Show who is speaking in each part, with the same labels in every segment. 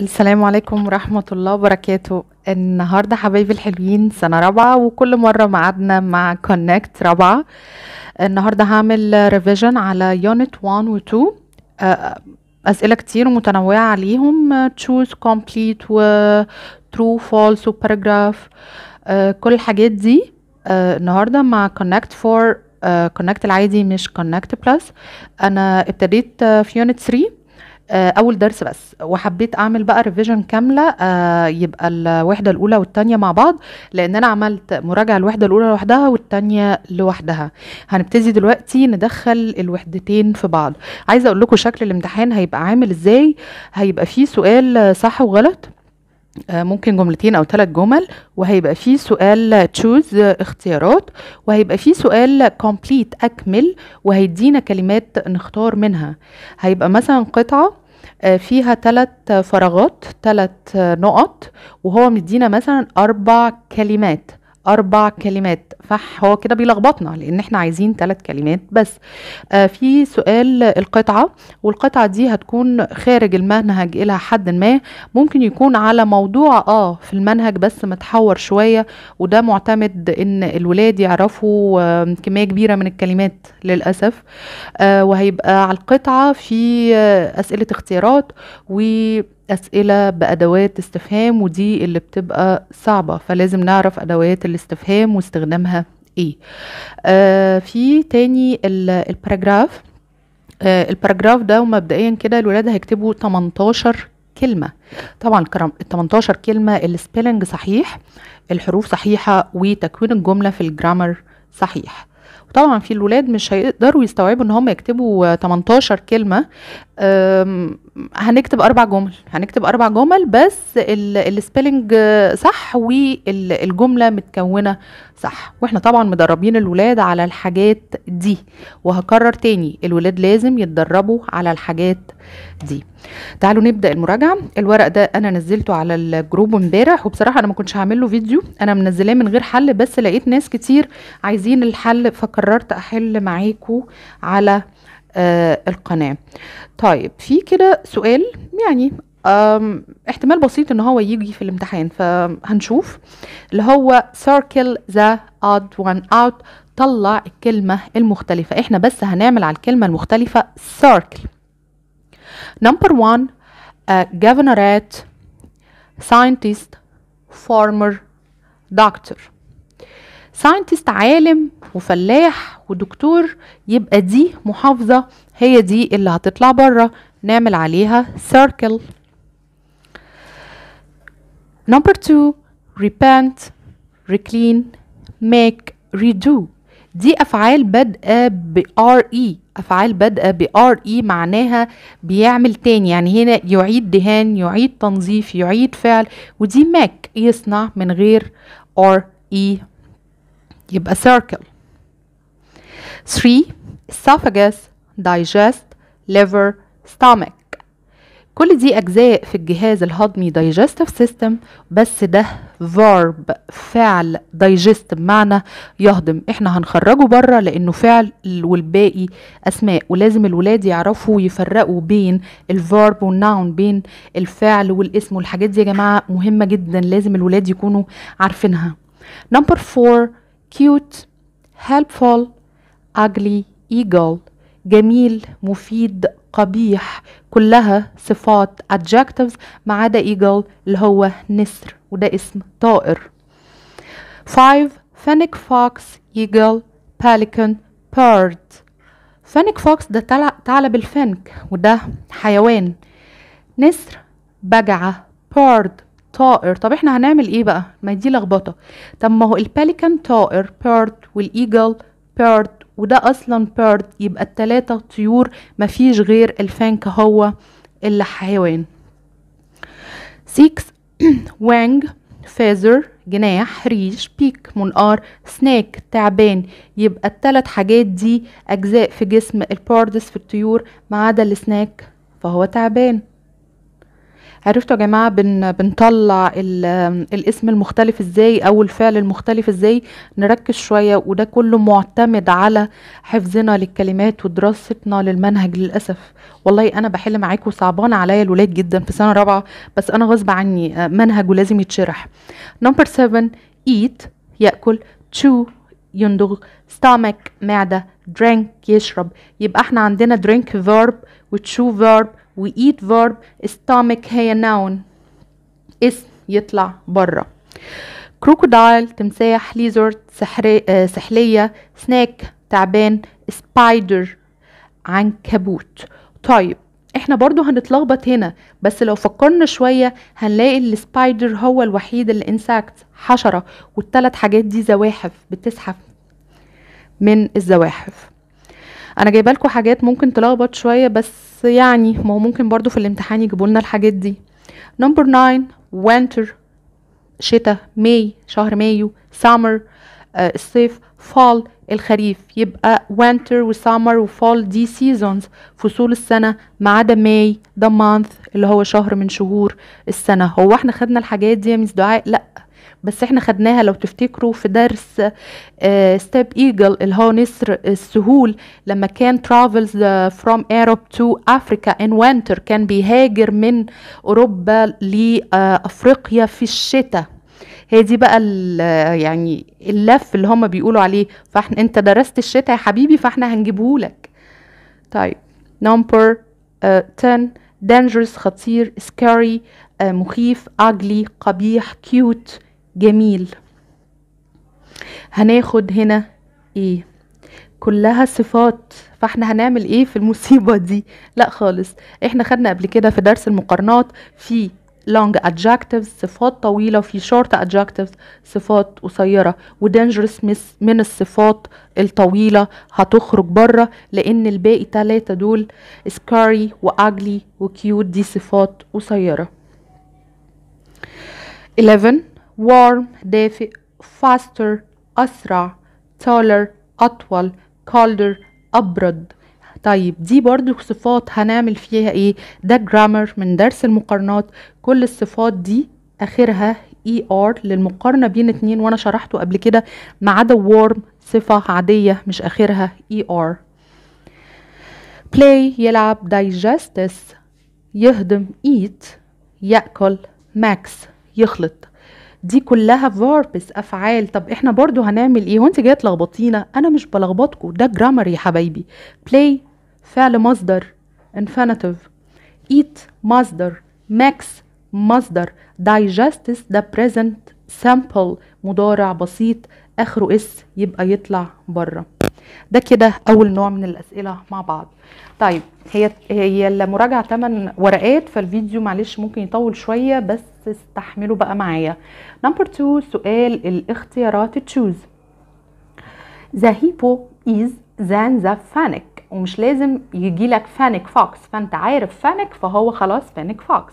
Speaker 1: السلام عليكم ورحمة الله وبركاته النهاردة حبايبي الحلوين سنة رابعة وكل مرة معادنا مع كونكت رابعة النهاردة هعمل ريفيجن على يونت 1 و 2 آه، آه، أسئلة كتير متنوعة عليهم choose complete و true false و paragraph آه، كل الحاجات دي النهاردة مع connect for connect العادي مش connect plus أنا ابتديت في يونت 3 آه، اول درس بس وحبيت اعمل بقى ريفيجن كامله آه يبقى الوحده الاولى والثانيه مع بعض لان انا عملت مراجعه الوحده الاولى لوحدها والثانيه لوحدها هنبتدي دلوقتي ندخل الوحدتين في بعض عايزه اقول لكم شكل الامتحان هيبقى عامل ازاي هيبقى فيه سؤال صح وغلط آه، ممكن جملتين او ثلاث جمل وهيبقى فيه سؤال تشوز اختيارات وهيبقى فيه سؤال كومبليت اكمل وهيدينا كلمات نختار منها هيبقى مثلا قطعه آه، فيها ثلاث فراغات ثلاث نقط وهو مدينا مثلا اربع كلمات اربع كلمات فح هو كده بيلخبطنا لان احنا عايزين ثلاث كلمات بس آه في سؤال القطعه والقطعه دي هتكون خارج المنهج الى حد ما ممكن يكون على موضوع اه في المنهج بس متحور شويه وده معتمد ان الولاد يعرفوا آه كميه كبيره من الكلمات للاسف آه وهيبقى على القطعه في آه اسئله اختيارات و أسئلة بأدوات استفهام ودي اللي بتبقى صعبة فلازم نعرف أدوات الاستفهام واستخدامها إيه آه في تاني الباراجراف آه الباراجراف ده مبدئيا كده الولاد هيكتبوا 18 كلمة طبعا ال 18 كلمة السبيلنج صحيح الحروف صحيحة وتكوين الجملة في الجرامر صحيح وطبعا في الولاد مش هيقدروا يستوعبوا ان هم يكتبوا 18 كلمة هنكتب اربع جمل هنكتب اربع جمل بس السبيلنج صح والجمله متكونه صح واحنا طبعا مدربين الولاد على الحاجات دي وهكرر تاني الولاد لازم يتدربوا على الحاجات دي تعالوا نبدا المراجعه الورق ده انا نزلته على الجروب امبارح وبصراحه انا ما كنتش هعمل له فيديو انا منزلاه من غير حل بس لقيت ناس كتير عايزين الحل فقررت احل معاكم على آه القناة طيب في كده سؤال يعني احتمال بسيط ان هو يجي في الامتحان فهنشوف اللي هو circle the odd one out طلع الكلمة المختلفة احنا بس هنعمل على الكلمة المختلفة circle number one uh, governorate scientist farmer doctor ساينتست عالم وفلاح ودكتور يبقى دي محافظة هي دي اللي هتطلع بره نعمل عليها circle نمبر two repent reclean make redo دي أفعال بادئة ب اي e. أفعال بادئة ب اي e معناها بيعمل تاني يعني هنا يعيد دهان يعيد تنظيف يعيد فعل ودي make يصنع من غير RE يبقى circle 3 esophagus digest liver stomach كل دي أجزاء في الجهاز الهضمي digestive system بس ده verb فعل digest بمعنى يهضم احنا هنخرجه بره لأنه فعل والباقي أسماء ولازم الولاد يعرفوا يفرقوا بين الverb والnoun بين الفعل والاسم والحاجات دي يا جماعة مهمة جدا لازم الولاد يكونوا عارفينها number 4 cute helpful ugly eagle جميل مفيد قبيح كلها صفات adjectives ما عدا eagle اللي هو نسر وده اسم طائر 5 fennec fox eagle pelican bird fennec فوكس ده ثعلب الفنك وده حيوان نسر بجعة bird طائر طب احنا هنعمل ايه بقى ما دي لخبطه طب ما هو الباليكان طائر بيرد والايجل بيرد وده اصلا بيرد يبقى التلاتة طيور مفيش غير الفانك هو اللي حيوان 6 وانج فيزر جناح ريش بيك منقار سناك تعبان يبقى التلات حاجات دي اجزاء في جسم الباردس في الطيور ما عدا السناك فهو تعبان عرفتوا يا جماعه بن بنطلع الاسم المختلف ازاي او الفعل المختلف ازاي نركز شويه وده كله معتمد على حفظنا للكلمات ودراستنا للمنهج للاسف والله انا بحل معاكم صعبان عليا الولاد جدا في سنه رابعه بس انا غصب عني آه، منهج ولازم يتشرح نمبر 7 eat ياكل chew يندغ stomach معده drink يشرب يبقى احنا عندنا drink verb وتشو verb و eat verb stomach هي noun اسم يطلع بره كروكودايل تمساح ليزورد آه، سحلية سناك تعبان سبايدر عنكبوت طيب احنا برضو هنتلخبط هنا بس لو فكرنا شوية هنلاقي السبايدر هو الوحيد اللي انساكت حشرة والتلات حاجات دي زواحف بتسحب من الزواحف انا جايبه لكم حاجات ممكن تلخبط شويه بس يعني ما هو ممكن برضو في الامتحان يجيبوا لنا الحاجات دي نمبر 9 وينتر شتاء ماي شهر مايو سامر آه الصيف فال الخريف يبقى winter وsummer وfall دي seasons فصول السنة ما عدا ماي ده month اللي هو شهر من شهور السنة هو احنا خدنا الحاجات دي يا ميس دعاء لأ بس احنا خدناها لو تفتكروا في درس اه ستيب ايجل اللي هو نسر السهول لما كان ترافلز فروم ايروب تو افريكا ان وينتر كان بيهاجر من اوروبا لافريقيا في الشتاء هي دي بقى يعني اللف اللي هما بيقولوا عليه فاحنا انت درست الشتاء يا حبيبي فاحنا هنجيبه لك طيب نمبر 10 آه، dangerous خطير scary uh, مخيف ugly قبيح cute جميل هناخد هنا ايه كلها صفات فاحنا هنعمل ايه في المصيبة دي لا خالص احنا خدنا قبل كده في درس المقارنات في long adjectives صفات طويلة وفي short adjectives صفات قصيرة و dangerous من الصفات الطويلة هتخرج بره لأن الباقي تلاتة دول scary و ugly و cute دي صفات قصيرة 11 warm دافئ faster أسرع taller أطول colder أبرد طيب دي برضو صفات هنعمل فيها ايه ده جرامر من درس المقارنات كل الصفات دي اخرها اي e ار للمقارنه بين اتنين وانا شرحته قبل كده ما عدا وورم صفه عاديه مش اخرها اي e ار play يلعب digest يهضم eat ياكل max يخلط دي كلها فاربس افعال طب احنا برضو هنعمل ايه وانت جايه تلخبطينا انا مش بلخبطكوا ده جرامر يا حبايبي play فعل مصدر infinitive eat مصدر max مصدر digests the present simple مضارع بسيط اخره اس يبقى يطلع بره ده كده اول نوع من الاسئله مع بعض طيب هي هي المراجعه 8 ورقات فالفيديو معلش ممكن يطول شويه بس استحملوا بقى معايا نمبر 2 سؤال الاختيارات تشوز the hippo is than the fennec ومش لازم يجيلك فانيك فوكس فانت عارف فانيك فهو خلاص فانيك فوكس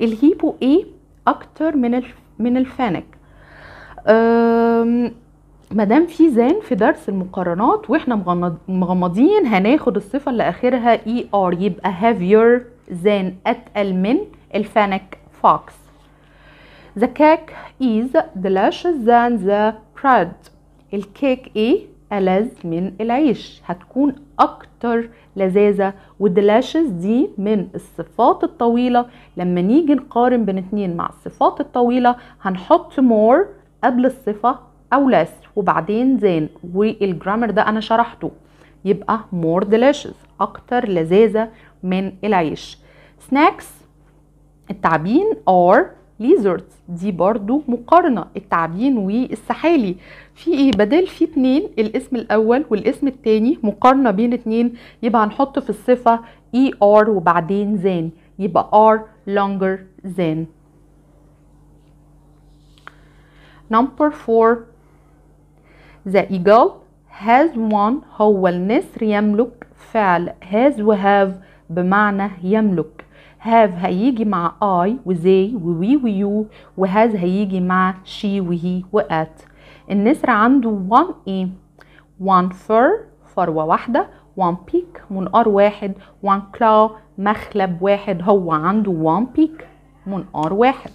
Speaker 1: الهيبو ايه اكتر من من الفانيك دام في زان في درس المقارنات واحنا مغمضين هناخد الصفه اللي اخرها اي ار يبقى هافير زان اتقل من الفانيك فوكس The cake is delicious than the bread. الكيك ايه ألذ من العيش هتكون أكتر لذاذة والدلاشز دي من الصفات الطويلة لما نيجي نقارن بين اتنين مع الصفات الطويلة هنحط more قبل الصفة أو less وبعدين زين والجرامر ده أنا شرحته يبقى more delicious أكتر لذاذة من العيش snacks التعبين are ليزردز دي برضو مقارنة التعبين والسحالي في ايه بدل في اتنين الاسم الاول والاسم التاني مقارنة بين اتنين يبقى هنحط في الصفة اي e ار وبعدين زان يبقى ار longer than number four the eagle has won هو النسر يملك فعل has وهاف بمعنى يملك هاف هيجي مع اي وزي ووي ويو وهاز هيجي مع شي وهي وات النسر عنده 1 ايه 1 فر فروه واحده وان بيك منقار واحد وان كلاو مخلب واحد هو عنده وان بيك منقار واحد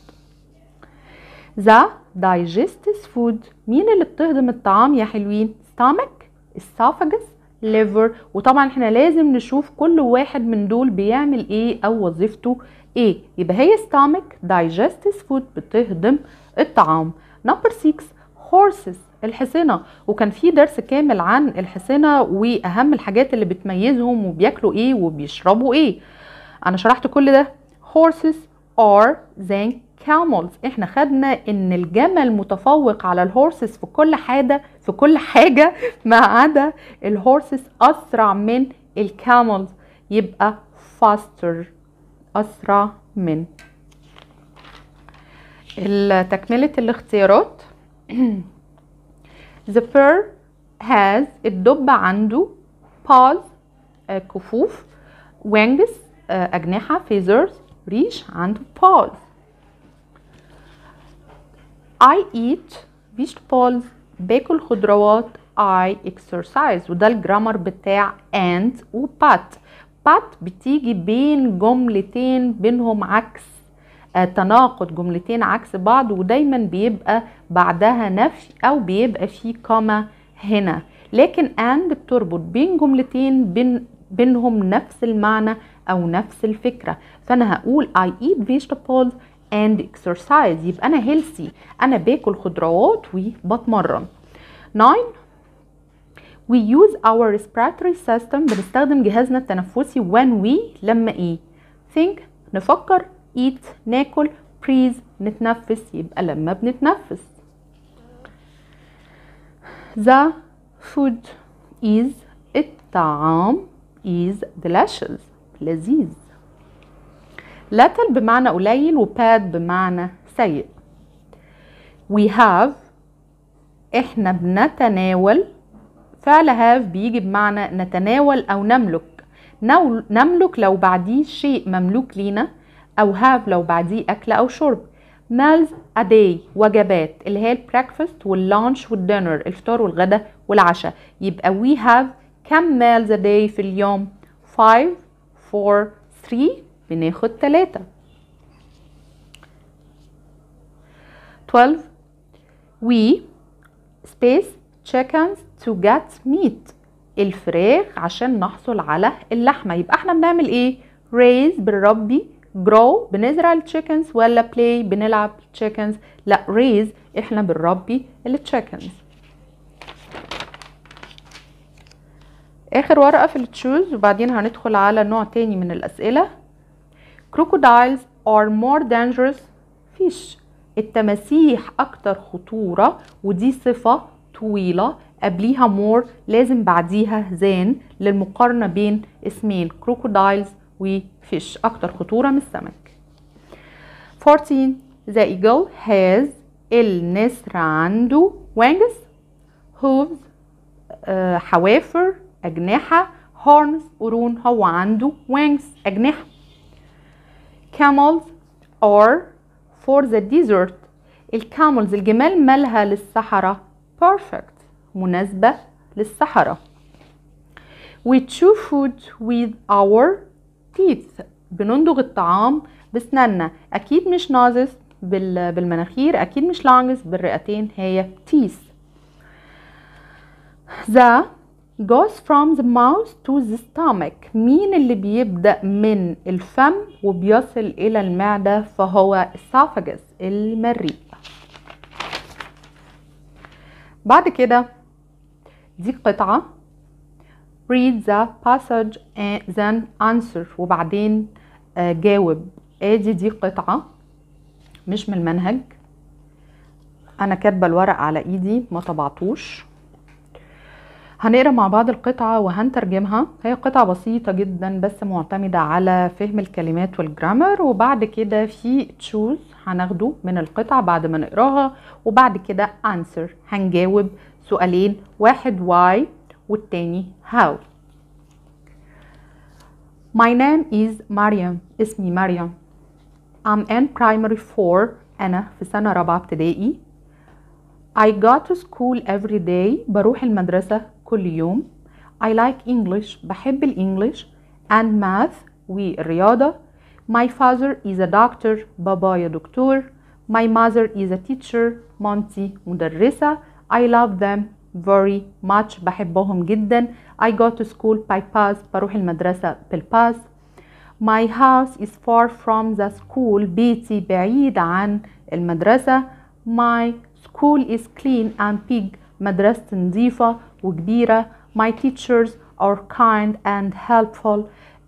Speaker 1: ذا دايجستس فود مين اللي بتهضم الطعام يا حلوين stomach esophagus ليفر وطبعا احنا لازم نشوف كل واحد من دول بيعمل ايه او وظيفته ايه يبقى هي ستامك دايجستس فود بتهضم الطعام نمبر 6 هورسز الحصينة وكان في درس كامل عن الحصينة واهم الحاجات اللي بتميزهم وبياكلوا ايه وبيشربوا ايه انا شرحت كل ده horses are than camels احنا خدنا ان الجمل متفوق على الهورسز في كل حاجة في كل حاجة ما عدا الهورسز أسرع من الكاملز يبقى faster أسرع من تكملة الاختيارات the fur has الدب عنده paws آه، كفوف wings آه، أجنحة feathers ريش عنده paws I eat vegetables باكل خضروات I exercise وده الجرامر بتاع and و but but بتيجي بين جملتين بينهم عكس آه، تناقض جملتين عكس بعض ودايما بيبقى بعدها نفي او بيبقى في كما هنا لكن and بتربط بين جملتين بين بينهم نفس المعنى او نفس الفكره فانا هقول I eat vegetables and exercise يبقى انا healthy انا باكل خضروات وبتمرن 9 we use our respiratory system بنستخدم جهازنا التنفسي when we لما ايه think نفكر eat ناكل breathe نتنفس يبقى لما بنتنفس the food is الطعام is delicious لذيذ little بمعنى قليل و bad بمعنى سيء we have احنا بنتناول فعل have بيجي بمعنى نتناول او نملك نملك لو بعديه شيء مملوك لينا او have لو بعديه اكل او شرب meals a day وجبات اللي هي البريكفاست واللانش والدينر الفطار والغدا والعشاء يبقى we have كم meals a day في اليوم 5 4 3 بناخد تلاتة 12 we space chickens to get meat الفراخ عشان نحصل على اللحمة يبقى احنا بنعمل ايه raise بنربي grow بنزرع chickens ولا play بنلعب chickens لا raise احنا بنربي chickens اخر ورقة في التشوز وبعدين هندخل على نوع تاني من الاسئلة crocodiles are more dangerous fish التماسيح أكتر خطورة ودي صفة طويلة قبليها more لازم بعديها than للمقارنة بين اسمين crocodiles وفيش أكتر خطورة من السمك 14 The eagle has النسر عنده wings hooves آه، حوافر أجنحة horns قرون هو عنده wings أجنحة camels are for the desert الكاملز الجمال مالها للصحراء perfect مناسبة للصحراء we chew food with our teeth بنندغ الطعام بسناننا اكيد مش نازس بالمناخير اكيد مش لانجس بالرئتين هي teeth the goes from the mouth to the stomach مين اللي بيبدأ من الفم وبيصل إلى المعدة فهو esophagus المريء بعد كده دي قطعة read the passage and then answer وبعدين آه، جاوب ادي دي قطعة مش من المنهج انا كاتبة الورق على ايدي ما طبعتوش هنقرا مع بعض القطعة وهنترجمها هي قطعة بسيطة جدا بس معتمدة على فهم الكلمات والجرامر وبعد كده في تشوز هناخده من القطعة بعد ما نقراها وبعد كده answer هنجاوب سؤالين واحد why والتاني how My name is Maryam اسمي مريم I'm in primary 4 أنا في سنة رابعة ابتدائي I got to school every day بروح المدرسة كل يوم I like English بحب الإنجليش and math والرياضة My father is a doctor بابايا دكتور My mother is a teacher مامتي مدرسة I love them very much بحبهم جدا I go to school by bus بروح المدرسة بالباس My house is far from the school بيتي بعيد عن المدرسة My school is clean and big مدرستي نظيفة وكبيرة my teachers are kind and helpful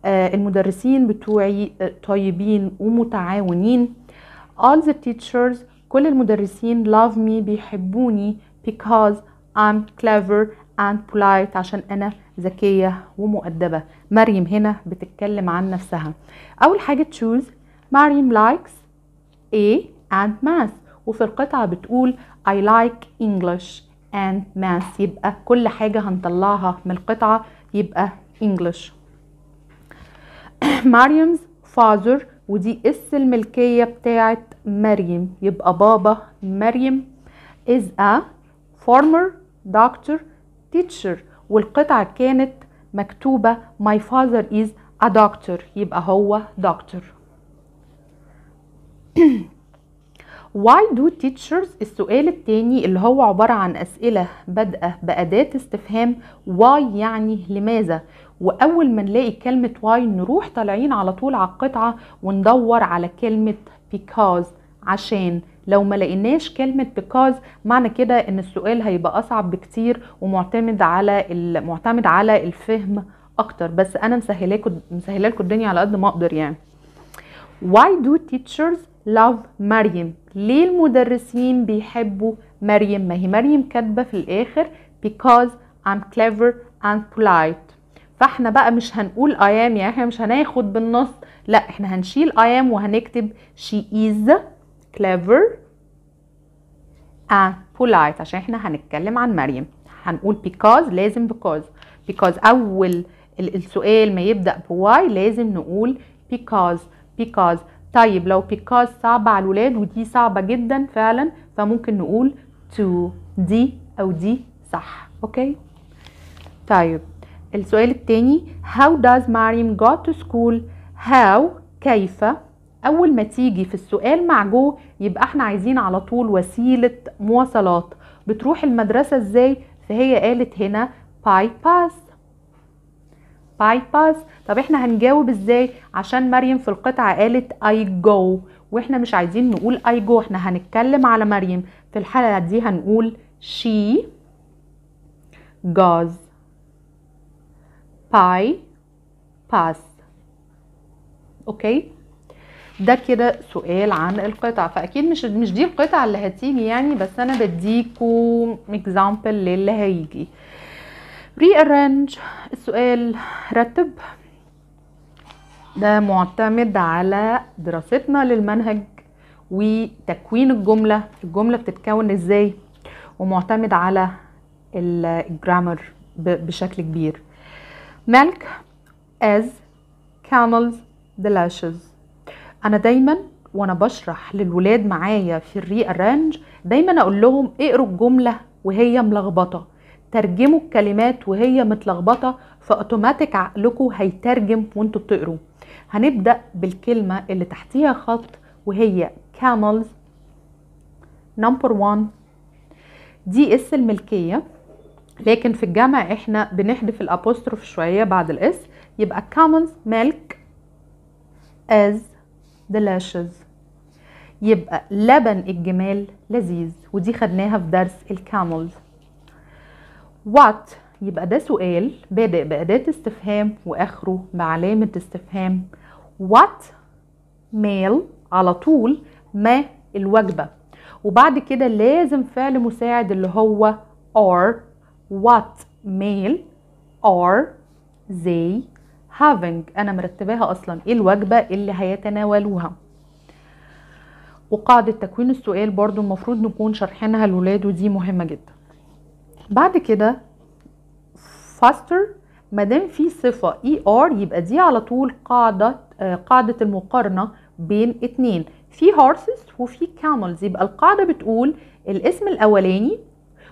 Speaker 1: آه، المدرسين بتوعي آه، طيبين ومتعاونين all the teachers كل المدرسين love me بيحبوني because I'm clever and polite عشان أنا ذكية ومؤدبة مريم هنا بتتكلم عن نفسها أول حاجة choose مريم likes A and math وفي القطعة بتقول I like English and math يبقى كل حاجة هنطلعها من القطعة يبقى English مريم's father ودي اس الملكية بتاعت مريم يبقى بابا مريم is a former doctor teacher والقطعة كانت مكتوبة my father is a doctor يبقى هو doctor why do teachers السؤال التاني اللي هو عبارة عن أسئلة بادئة بأداة استفهام why يعني لماذا وأول ما نلاقي كلمة why نروح طالعين على طول على القطعة وندور على كلمة because عشان لو ما لقيناش كلمة because معنى كده ان السؤال هيبقى اصعب بكتير ومعتمد على معتمد على الفهم اكتر بس انا مسهلاكم مسهلالكم الدنيا على قد ما اقدر يعني why do teachers لاف مريم ليه المدرسين بيحبوا مريم ما هي مريم كاتبه في الاخر because I'm clever and polite فاحنا بقى مش هنقول I am يعني احنا مش هناخد بالنص لا احنا هنشيل I am وهنكتب she is clever and polite عشان احنا هنتكلم عن مريم هنقول because لازم because because اول السؤال ما يبدأ بواي لازم نقول because because طيب لو بيكاز صعبة على الولاد ودي صعبة جدا فعلا فممكن نقول تو دي أو دي صح أوكي طيب السؤال التاني how does مريم got to school how كيف أول ما تيجي في السؤال مع جو يبقى احنا عايزين على طول وسيلة مواصلات بتروح المدرسة ازاي فهي قالت هنا باي باس باي باس طب احنا هنجاوب ازاي عشان مريم في القطعه قالت اي جو واحنا مش عايزين نقول اي جو احنا هنتكلم على مريم في الحاله دي هنقول شي جاز باي باس اوكي ده كده سؤال عن القطع فاكيد مش مش دي القطع اللي هتيجي يعني بس انا بديكوا اكزامبل للي هيجي rearrange السؤال رتب ده معتمد على دراستنا للمنهج وتكوين الجملة الجملة بتتكون ازاي ومعتمد على الجرامر بشكل كبير milk as camels the انا دايما وانا بشرح للولاد معايا في الري ارانج دايما اقول لهم اقروا الجمله وهي ملخبطه ترجموا الكلمات وهي متلخبطه فاوتوماتيك عقلكوا هيترجم وانتوا بتقروا هنبدا بالكلمه اللي تحتيها خط وهي camels نمبر one دي اس الملكيه لكن في الجامعة احنا بنحذف الابوستروف شويه بعد الاس يبقى camels milk as delicious يبقى لبن الجمال لذيذ ودي خدناها في درس الكاملز what يبقى ده سؤال بادئ بأداة استفهام وآخره بعلامة استفهام what meal على طول ما الوجبة وبعد كده لازم فعل مساعد اللي هو are what meal are they having أنا مرتباها أصلا إيه الوجبة اللي هيتناولوها وقاعدة تكوين السؤال برضو المفروض نكون شرحينها لولاده دي مهمة جدا بعد كده faster ما دام في صفه اي e ار يبقى دي على طول قاعده آه، قاعده المقارنه بين اتنين في هورسز وفي camels يبقى القاعده بتقول الاسم الاولاني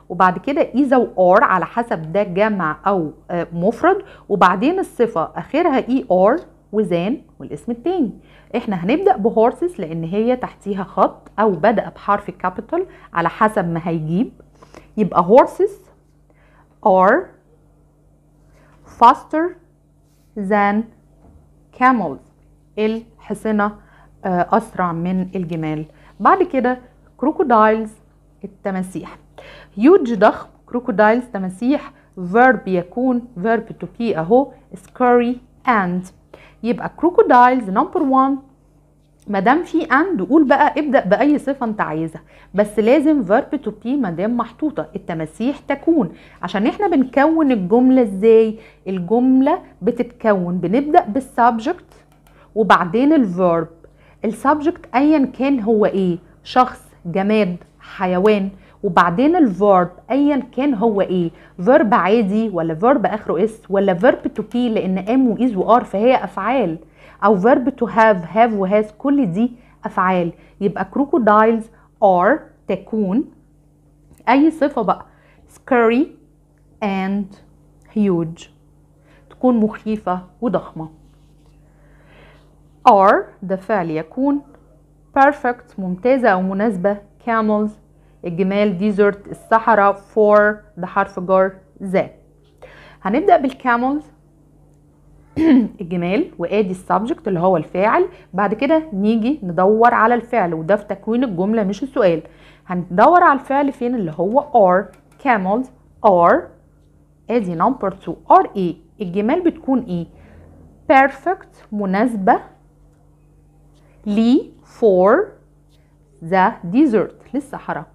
Speaker 1: وبعد كده ايزا e وار على حسب ده جمع او آه، مفرد وبعدين الصفه اخرها اي e ار وزان والاسم التاني احنا هنبدا بهورسز لان هي تحتيها خط او بدا بحرف كابيتال على حسب ما هيجيب يبقى horses are faster than camels الحصنة أسرع من الجمال بعد كده crocodiles التماسيح huge ضخم crocodiles تماسيح verb يكون verb to be أهو scurry and يبقى crocodiles number one ما دام في اند قول بقى ابدا باي صفه انت عايزها بس لازم فيرب تو بي ما دام محطوطه التماسيح تكون عشان احنا بنكون الجمله ازاي الجمله بتتكون بنبدا بالسبجكت وبعدين الفيرب السبجكت ايا كان هو ايه شخص جماد حيوان وبعدين الفيرب ايا كان هو ايه فيرب عادي ولا فيرب اخره اس ولا فيرب تو بي لان ام وايز وار فهي افعال او verb to have have وهاز كل دي افعال يبقى crocodiles are تكون اي صفه بقى scary and huge تكون مخيفه وضخمه are ده فعل يكون perfect ممتازه او مناسبه camels الجمال desert الصحراء for ده حرف جار ذا هنبدأ بالcamels الجمال وادي السبجكت اللي هو الفاعل بعد كده نيجي ندور على الفعل وده في تكوين الجمله مش السؤال هندور على الفعل فين اللي هو ار camels ار ادي نمبر 2 ار ايه الجمال بتكون ايه perfect مناسبه لي فور ذا ديزرت للصحراء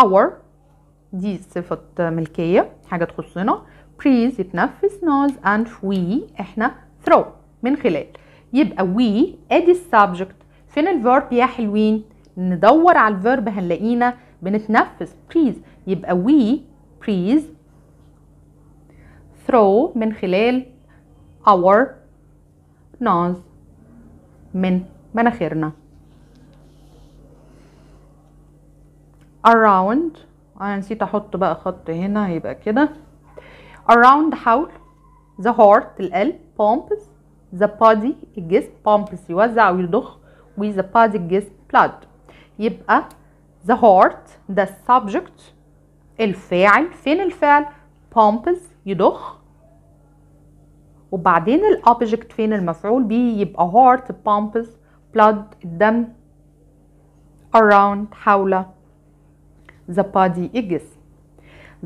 Speaker 1: اور دي صفه ملكيه حاجه تخصنا breathe يتنفس نوز and we احنا throw من خلال يبقى we ادي السبجكت فين الفيرب يا حلوين ندور على الفيرب هنلاقينا بنتنفس breathe يبقى we breathe throw من خلال our nose من مناخيرنا around انا آه، نسيت احط بقى خط هنا هيبقى كده around حول the heart القلب pumps the body الجسم pumps يوزع ويضخ with the body الجسم blood يبقى the heart ده subject الفاعل فين الفعل pumps يضخ وبعدين الاوبجكت فين المفعول بيه يبقى heart pumps blood الدم around حول the body الجسم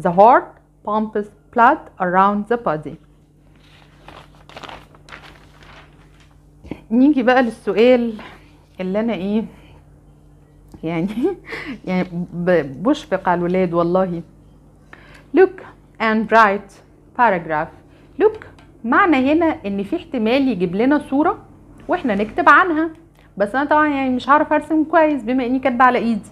Speaker 1: the heart pumps plait around the body نيجي بقى للسؤال اللي انا ايه يعني يعني بشفق على الولاد والله look and write paragraph look معنى هنا ان في احتمال يجيب لنا صورة واحنا نكتب عنها بس انا طبعا يعني مش هعرف ارسم كويس بما اني كاتبه على ايدي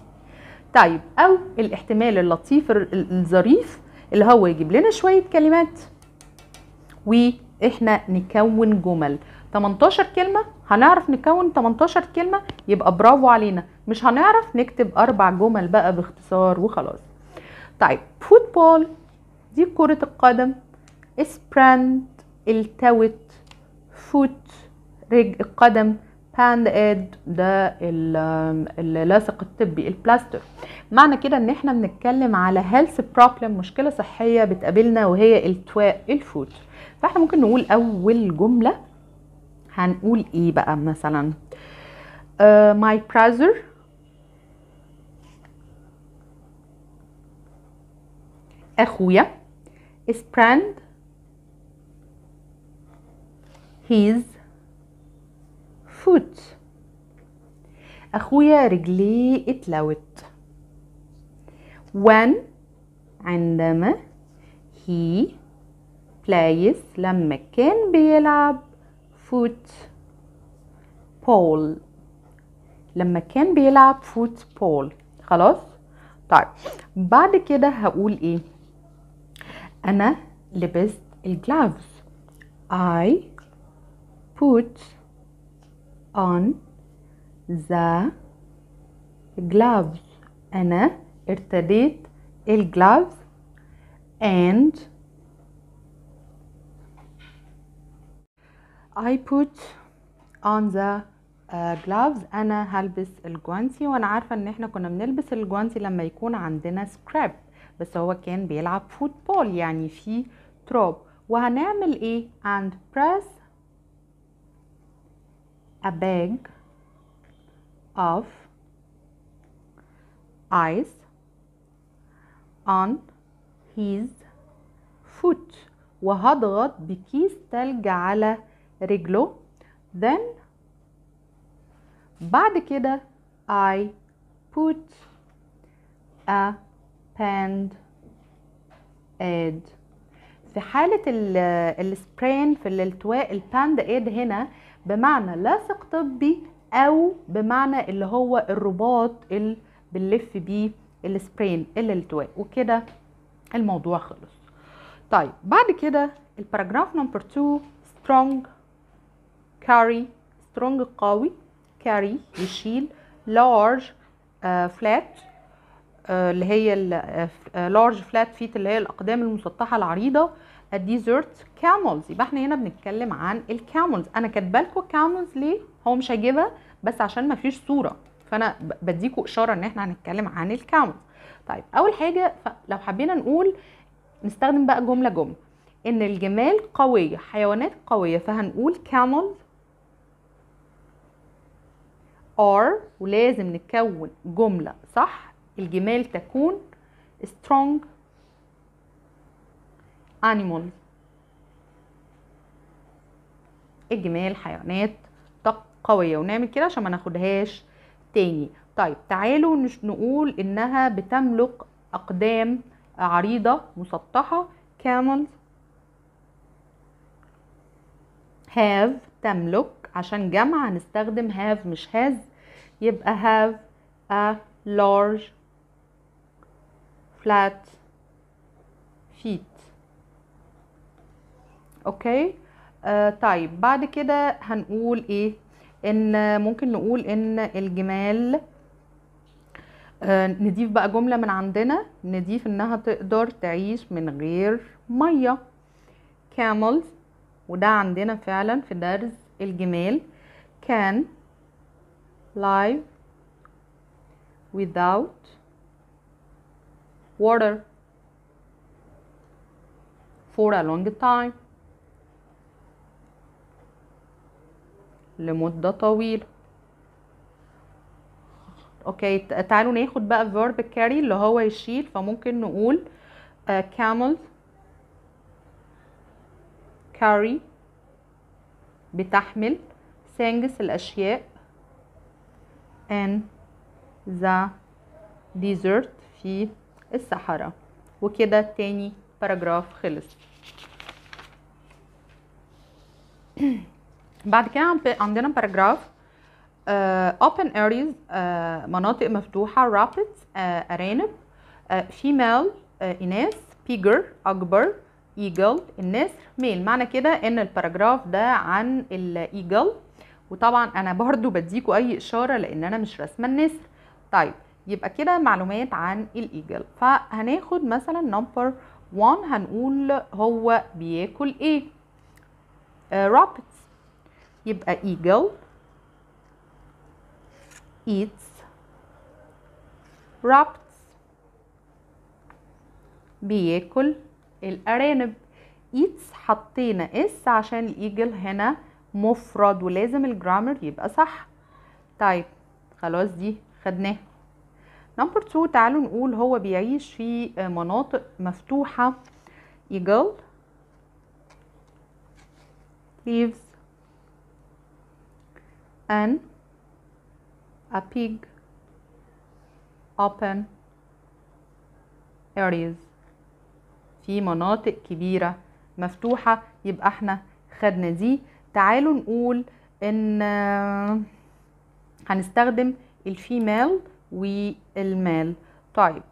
Speaker 1: طيب او الاحتمال اللطيف الظريف اللي هو يجيب لنا شويه كلمات واحنا نكون جمل 18 كلمه هنعرف نكون 18 كلمه يبقى برافو علينا مش هنعرف نكتب اربع جمل بقى باختصار وخلاص طيب فوتبول دي كره القدم اسبراند التوت فوت رجل القدم باند اد ده اللاصق الطبي البلاستر معنى كده ان احنا بنتكلم على هيلث بروبلم مشكله صحيه بتقابلنا وهي التواء الفوت فاحنا ممكن نقول اول جمله هنقول ايه بقى مثلا ماي uh, براذر اخويا is brand his فوت أخويا رجليه اتلوت when عندما he plays لما كان بيلعب فوت بول لما كان بيلعب فوت بول خلاص طيب بعد كده هقول ايه انا لبست الجلافز I put on the gloves أنا ارتديت ال gloves and I put on the آه، gloves أنا هلبس الجوانتي وأنا عارفة إن إحنا كنا بنلبس الجوانتي لما يكون عندنا سكراب بس هو كان بيلعب فوتبول يعني في تراب وهنعمل إيه and press a bag of ice on his foot وهضغط بكيس تلج على رجله then بعد كده I put a band aid في حالة السبرين في الالتواء الباند ايد هنا بمعنى لاصق طبي او بمعنى اللي هو الرباط اللي بنلف بيه السبرين الالتواء وكده الموضوع خلص طيب بعد كده الباراجراف نمبر 2 strong carry strong قوي carry يشيل uh, flat آه، اللي هي اللارج فلات فيت اللي هي الاقدام المسطحه العريضه الديزرت كاملز يبقى احنا هنا بنتكلم عن الكاملز انا كاتبه لكم كاملز ليه هو مش هجيبها بس عشان ما فيش صوره فانا بديكوا اشاره ان احنا هنتكلم عن الكاملز طيب اول حاجه لو حبينا نقول نستخدم بقى جمله جمله ان الجمال قويه حيوانات قويه فهنقول كاملز are ولازم نكون جمله صح الجمال تكون strong animal الجمال حيوانات قوية ونعمل كده عشان ما ناخدهاش تاني طيب تعالوا نقول انها بتملك اقدام عريضة مسطحة camels have تملك عشان جمع هنستخدم have مش has يبقى have a large flat feet اوكي آه طيب بعد كده هنقول ايه ان ممكن نقول ان الجمال آه نضيف بقى جمله من عندنا نضيف انها تقدر تعيش من غير ميه camels وده عندنا فعلا في درس الجمال can live without water for a long time لمدة طويلة اوكي تعالوا ناخد بقى verb carry اللي هو يشيل فممكن نقول uh, camel carry بتحمل things الأشياء and the desert في الصحراء وكده تاني paragraph خلص بعد كده عندنا باراجراف آه، open areas آه، مناطق مفتوحة rapids آه، أرانب female إناث بيجر أكبر ايجل النسر ميل معنى كده ان الباراجراف ده عن الايجل وطبعا انا برضو بديكوا اي اشاره لان انا مش رسمه النسر طيب يبقى كده معلومات عن الايجل فهناخد مثلا نمبر one هنقول هو بياكل ايه رابت يبقى ايجل eats رابتس بياكل الأرانب eats حطينا اس عشان الايجل هنا مفرد ولازم الجرامر يبقى صح طيب خلاص دي خدناها نمبر 2 تعالوا نقول هو بيعيش في مناطق مفتوحة eagle leaves an a pig open areas في مناطق كبيرة مفتوحة يبقى احنا خدنا دي تعالوا نقول ان هنستخدم الفيميل والمال طيب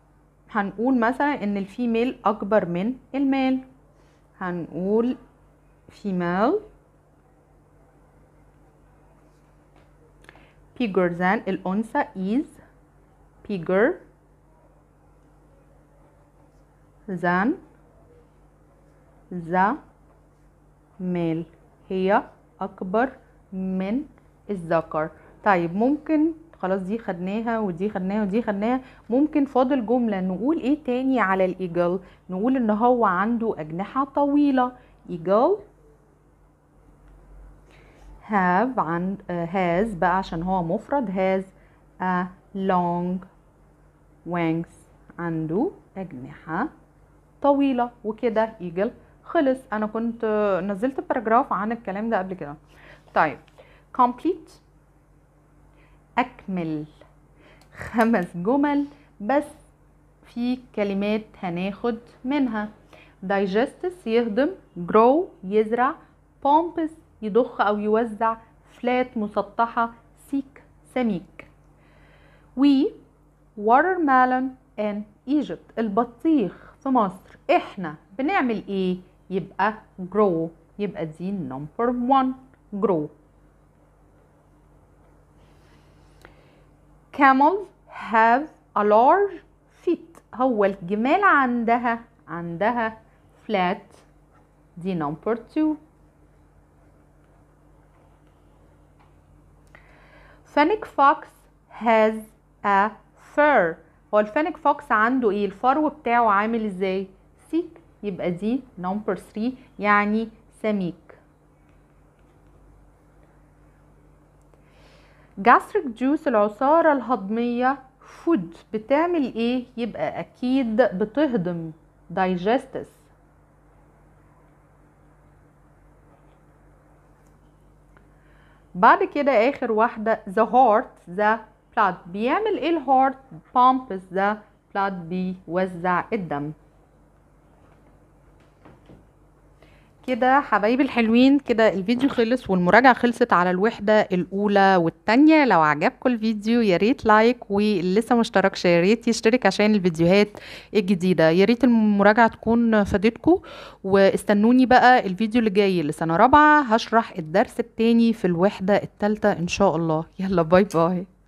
Speaker 1: هنقول مثلا ان الفيميل اكبر من المال هنقول female than الأنثى is bigger than the male هي أكبر من الذكر طيب ممكن خلاص دي خدناها ودي خدناها ودي خدناها ممكن فاضل جملة نقول ايه تاني على الايجل نقول ان هو عنده اجنحة طويلة ايجل have عن آه، has بقى عشان هو مفرد has a long wings عنده أجنحة طويلة وكده ايجل خلص أنا كنت نزلت باراجراف عن الكلام ده قبل كده طيب complete أكمل خمس جمل بس في كلمات هناخد منها digestus يهضم grow يزرع pompous يضخ أو يوزع فلات مسطحة سيك سميك و watermelon in Egypt البطيخ في مصر احنا بنعمل ايه يبقى grow يبقى دي نمبر one grow camels have a large feet هو الجمال عندها عندها flat دي نمبر two فانك فوكس هاز ا فير هو الفانك فوكس عنده ايه الفرو بتاعه عامل ازاي سيك يبقى دي نمبر 3 يعني سميك جاستريك جوس العصارة الهضمية فود بتعمل ايه يبقى اكيد بتهضم دايجستس بعد كده اخر واحده the heart the blood بيعمل ايه الهارت pump the blood بيوزع الدم كده حبايبي الحلوين كده الفيديو خلص والمراجعة خلصت على الوحدة الأولى والتانية لو عجبكم الفيديو يا ريت لايك ولسه لسه مشتركش يا ريت يشترك عشان الفيديوهات الجديدة يا ريت المراجعة تكون فادتكم واستنوني بقى الفيديو اللي جاي لسنة رابعة هشرح الدرس التاني في الوحدة التالتة إن شاء الله يلا باي باي